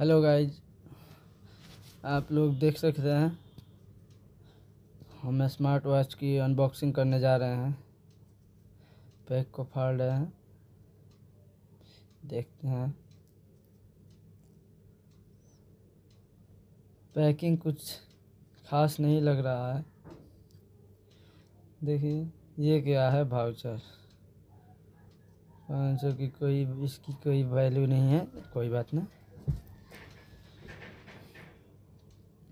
hello guys आप लोग देख सकते हैं हम स्मार्ट वॉच की अनबॉक्सिंग करने जा रहे हैं पैक को फाड़ रहे हैं देखते हैं पैकिंग कुछ खास नहीं लग रहा है देखिए ये क्या है भाउचर पाँच सौ की कोई इसकी कोई वैल्यू नहीं है कोई बात नहीं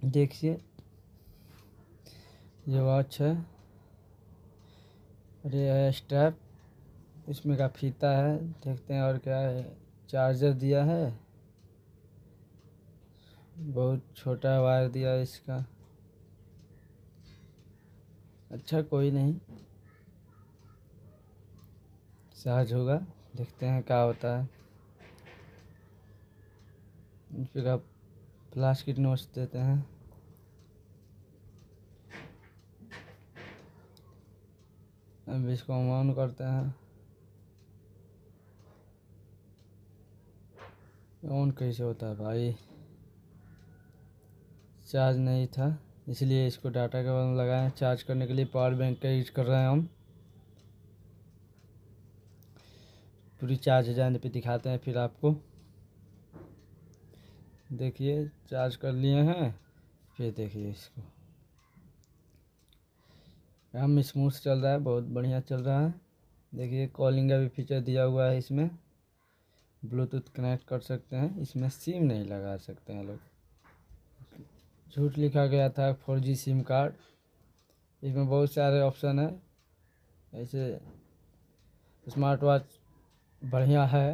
देखिए ये वॉच है अरे स्ट्रैप इसमें का फीता है देखते हैं और क्या है चार्जर दिया है बहुत छोटा वायर दिया है इसका अच्छा कोई नहीं सहज होगा देखते हैं क्या होता है इस किट नोट्स देते हैं अब इसको हम ऑन करते हैं ऑन कैसे होता है भाई चार्ज नहीं था इसलिए इसको डाटा के बाद लगाए चार्ज करने के लिए पावर बैंक का यूज कर रहे हैं हम पूरी चार्ज हो जाने पे तो दिखाते हैं फिर आपको देखिए चार्ज कर लिए हैं ये देखिए इसको हम स्मूथ चल रहा है बहुत बढ़िया चल रहा है देखिए कॉलिंग का भी फीचर दिया हुआ है इसमें ब्लूटूथ कनेक्ट कर सकते हैं इसमें सिम नहीं लगा सकते हैं लोग झूठ लिखा गया था फोर जी सिम कार्ड इसमें बहुत सारे ऑप्शन है ऐसे स्मार्ट वॉच बढ़िया है